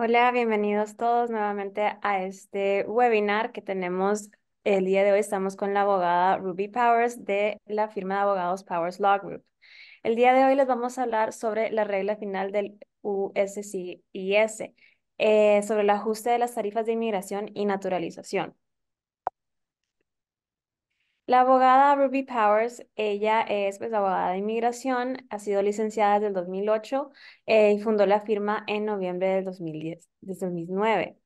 Hola, bienvenidos todos nuevamente a este webinar que tenemos el día de hoy. Estamos con la abogada Ruby Powers de la firma de abogados Powers Law Group. El día de hoy les vamos a hablar sobre la regla final del USCIS, eh, sobre el ajuste de las tarifas de inmigración y naturalización. La abogada Ruby Powers, ella es pues, abogada de inmigración, ha sido licenciada desde el 2008 eh, y fundó la firma en noviembre del desde 2009.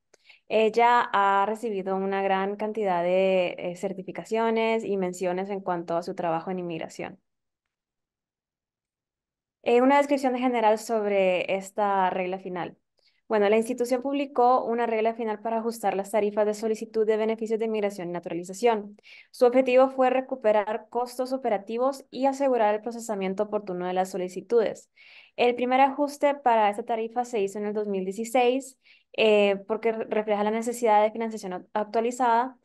Ella ha recibido una gran cantidad de eh, certificaciones y menciones en cuanto a su trabajo en inmigración. Eh, una descripción general sobre esta regla final. Bueno, la institución publicó una regla final para ajustar las tarifas de solicitud de beneficios de inmigración y naturalización. Su objetivo fue recuperar costos operativos y asegurar el procesamiento oportuno de las solicitudes. El primer ajuste para esta tarifa se hizo en el 2016 eh, porque refleja la necesidad de financiación actualizada.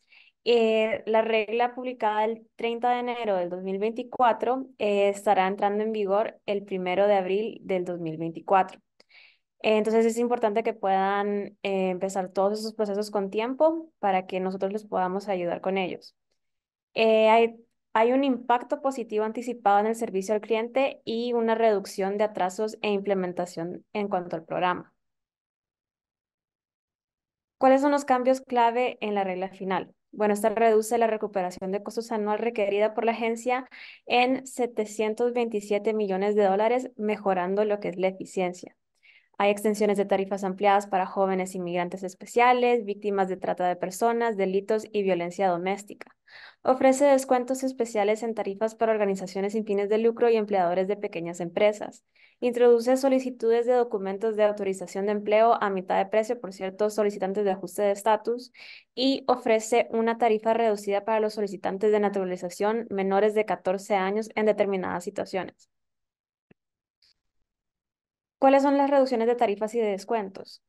Eh, la regla publicada el 30 de enero del 2024 eh, estará entrando en vigor el 1 de abril del 2024. Entonces es importante que puedan eh, empezar todos esos procesos con tiempo para que nosotros les podamos ayudar con ellos. Eh, hay, hay un impacto positivo anticipado en el servicio al cliente y una reducción de atrasos e implementación en cuanto al programa. ¿Cuáles son los cambios clave en la regla final? Bueno, esta reduce la recuperación de costos anual requerida por la agencia en 727 millones de dólares, mejorando lo que es la eficiencia. Hay extensiones de tarifas ampliadas para jóvenes inmigrantes especiales, víctimas de trata de personas, delitos y violencia doméstica. Ofrece descuentos especiales en tarifas para organizaciones sin fines de lucro y empleadores de pequeñas empresas. Introduce solicitudes de documentos de autorización de empleo a mitad de precio por ciertos solicitantes de ajuste de estatus y ofrece una tarifa reducida para los solicitantes de naturalización menores de 14 años en determinadas situaciones. ¿Cuáles son las reducciones de tarifas y de descuentos?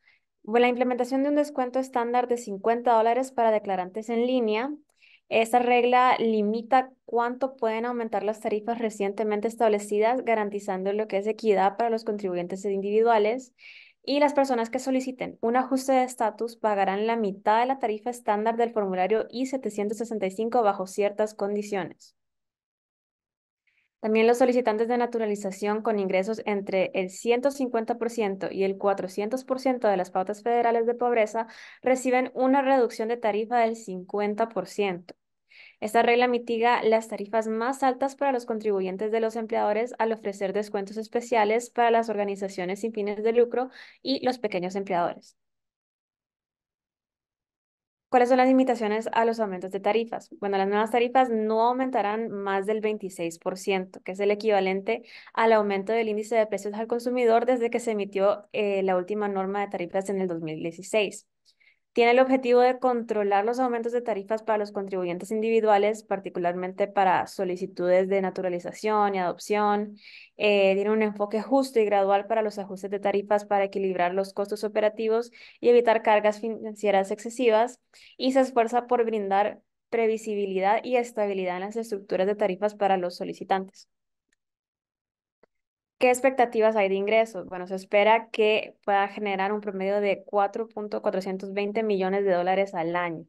la implementación de un descuento estándar de 50 dólares para declarantes en línea. Esta regla limita cuánto pueden aumentar las tarifas recientemente establecidas, garantizando lo que es equidad para los contribuyentes individuales. Y las personas que soliciten un ajuste de estatus pagarán la mitad de la tarifa estándar del formulario I-765 bajo ciertas condiciones. También los solicitantes de naturalización con ingresos entre el 150% y el 400% de las pautas federales de pobreza reciben una reducción de tarifa del 50%. Esta regla mitiga las tarifas más altas para los contribuyentes de los empleadores al ofrecer descuentos especiales para las organizaciones sin fines de lucro y los pequeños empleadores. ¿Cuáles son las limitaciones a los aumentos de tarifas? Bueno, las nuevas tarifas no aumentarán más del 26%, que es el equivalente al aumento del índice de precios al consumidor desde que se emitió eh, la última norma de tarifas en el 2016 tiene el objetivo de controlar los aumentos de tarifas para los contribuyentes individuales, particularmente para solicitudes de naturalización y adopción. Eh, tiene un enfoque justo y gradual para los ajustes de tarifas para equilibrar los costos operativos y evitar cargas financieras excesivas. Y se esfuerza por brindar previsibilidad y estabilidad en las estructuras de tarifas para los solicitantes. ¿Qué expectativas hay de ingresos? Bueno, se espera que pueda generar un promedio de 4.420 millones de dólares al año.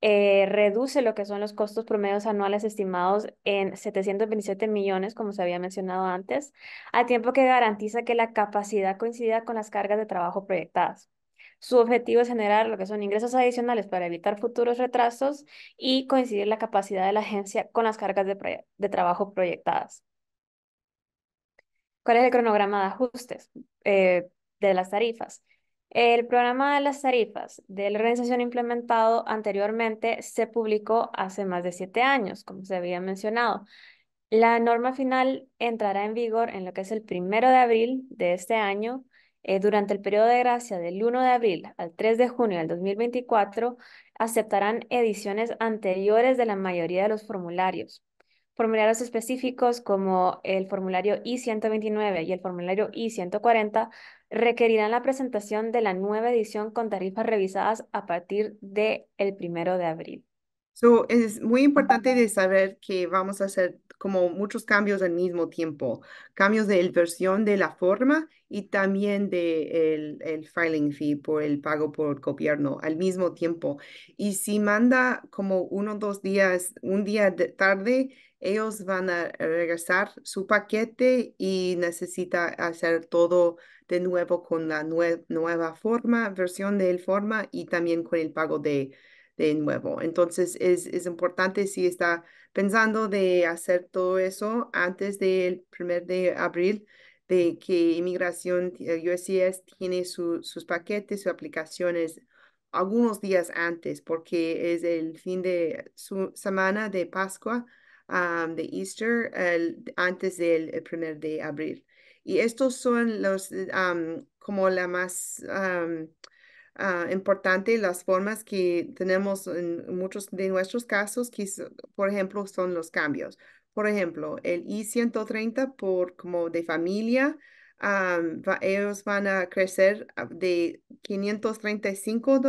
Eh, reduce lo que son los costos promedios anuales estimados en 727 millones, como se había mencionado antes, a tiempo que garantiza que la capacidad coincida con las cargas de trabajo proyectadas. Su objetivo es generar lo que son ingresos adicionales para evitar futuros retrasos y coincidir la capacidad de la agencia con las cargas de trabajo proyectadas. ¿Cuál es el cronograma de ajustes eh, de las tarifas? El programa de las tarifas de la organización implementado anteriormente se publicó hace más de siete años, como se había mencionado. La norma final entrará en vigor en lo que es el primero de abril de este año. Eh, durante el periodo de gracia del 1 de abril al 3 de junio del 2024, aceptarán ediciones anteriores de la mayoría de los formularios formularios específicos como el formulario I-129 y el formulario I-140 requerirán la presentación de la nueva edición con tarifas revisadas a partir del el primero de abril. So, es muy importante de saber que vamos a hacer como muchos cambios al mismo tiempo, cambios de versión de la forma y también de el, filing fee por el pago por gobierno al mismo tiempo. Y si manda como uno o dos días, un día tarde, ellos van a regresar su paquete y necesita hacer todo de nuevo con la nueva forma, versión del forma y también con el pago de de nuevo. Entonces es, importante si está pensando de hacer todo eso antes del primer de abril, de que inmigración eh, USCIS tiene sus paquetes, sus aplicaciones algunos días antes, porque es el fin de su semana de Pascua, de Easter, antes del 1 primer de abril. Y estos son los, como la más... Ah, importante las formas que tenemos en muchos de nuestros casos, que por ejemplo son los cambios. Por ejemplo, el I-130 por como de familia, ah, ellos van a crecer ah, de 535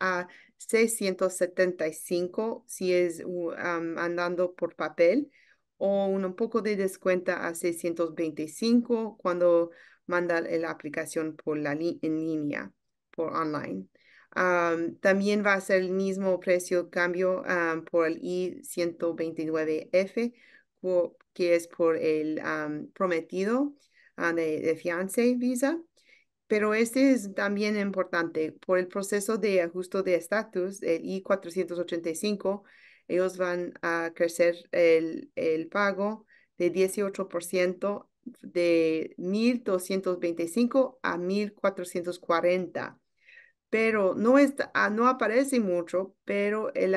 a 675 si es andando por papel o un poco de descuento a 625 cuando manda la aplicación por la en línea por online. también va a ser el mismo precio cambio por el I-129F, que es por el prometido de, de, visa. Pero este es también importante por el proceso de ajuste de estatus, el I-485. Ellos van a crecer el, el pago de 18% de 1.225 a 1.440 pero no, ah, no aparece mucho, pero el,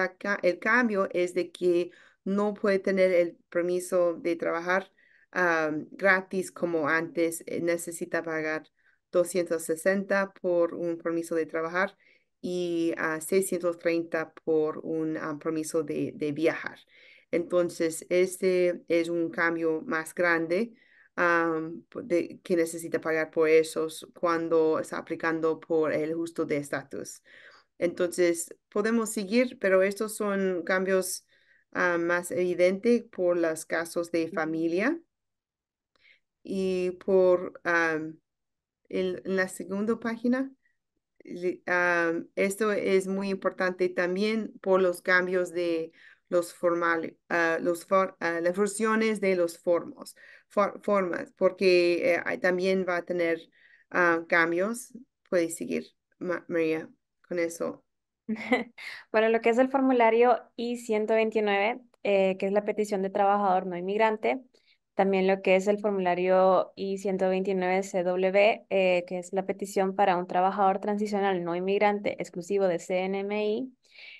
cambio es de que no puede tener el permiso de trabajar ah, gratis como antes, eh, necesita pagar 260 por un permiso de trabajar y 630 ah, por un permiso de, de, viajar. Entonces, este es un cambio más grande de, que necesita pagar por esos cuando está aplicando por el justo de estatus. Entonces, podemos seguir, pero estos son cambios ah, más evidentes por los casos de familia y por la segunda página. esto es muy importante también por los cambios de los formales, ah, ah, las versiones de los formos formas, porque eh, también va a tener ah, cambios. Puedes seguir, María, con eso. Bueno, lo que es el formulario I-129, eh, que es la petición de trabajador no inmigrante, también lo que es el formulario I-129-CW, eh, que es la petición para un trabajador transicional no inmigrante exclusivo de CNMI,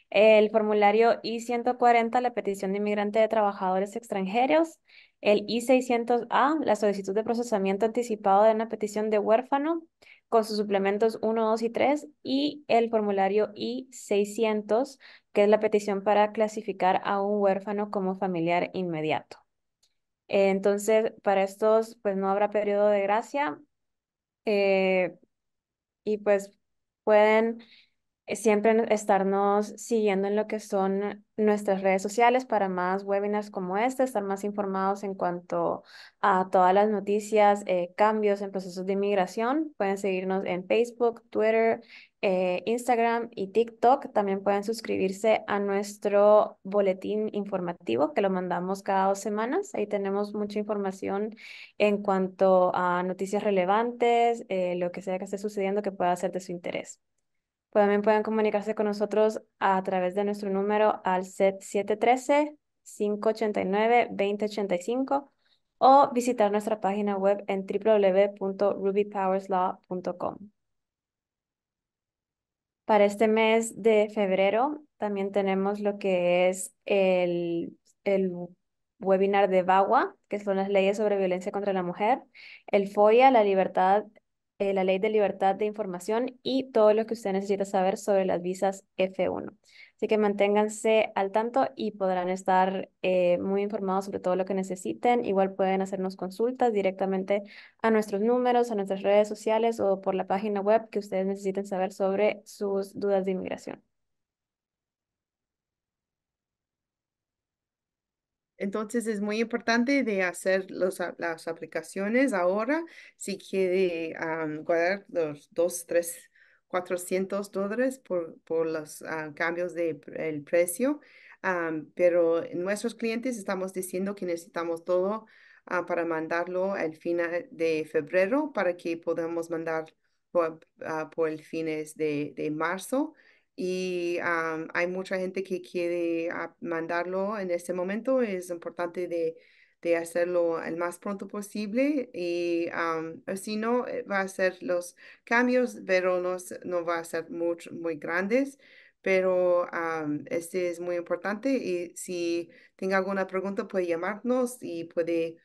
el formulario I-140, la petición de inmigrante de trabajadores extranjeros, el I-600A, la solicitud de procesamiento anticipado de una petición de huérfano con sus suplementos 1, 2 y 3, y el formulario I-600, que es la petición para clasificar a un huérfano como familiar inmediato. Entonces, para estos, pues no habrá periodo de gracia eh, y pues pueden eh, siempre estarnos siguiendo en lo que son nuestras redes sociales para más webinars como este, estar más informados en cuanto a todas las noticias, eh, cambios en procesos de inmigración. Pueden seguirnos en Facebook, Twitter, eh, Instagram y TikTok. También pueden suscribirse a nuestro boletín informativo que lo mandamos cada dos semanas. Ahí tenemos mucha información en cuanto a noticias relevantes, lo que sea que esté sucediendo que pueda ser de su interés. También pueden comunicarse con nosotros a través de nuestro número al 713-589-2085 o visitar nuestra página web en www.rubypowerslaw.com. Para este mes de febrero también tenemos lo que es el, el webinar de VAWA, que son las leyes sobre violencia contra la mujer, el FOIA, la libertad eh, la ley de libertad de información y todo lo que usted necesita saber sobre las visas F1. Así que manténganse al tanto y podrán estar eh, muy informados sobre todo lo que necesiten. Igual pueden hacernos consultas directamente a nuestros números, a nuestras redes sociales o por la página web que ustedes necesiten saber sobre sus dudas de inmigración. Entonces es muy importante de hacer los, las aplicaciones ahora si quiere guardar los dos 300, 400 dólares por, los ah, cambios del precio. pero nuestros clientes estamos diciendo que necesitamos todo ah, para mandarlo al final de febrero para que podamos mandar por, ah, el fines de marzo y hay mucha gente que quiere ah, mandarlo en este momento. Es importante de, hacerlo el más pronto posible y si no, eh, va a ser los cambios, pero no, no va a ser muy grandes. Pero um, este es muy importante y si tenga alguna pregunta puede llamarnos y puede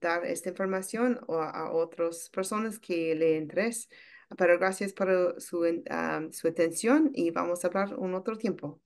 dar esta información a, a otras personas que le interese. Pero gracias por su, su atención y vamos a hablar un otro tiempo.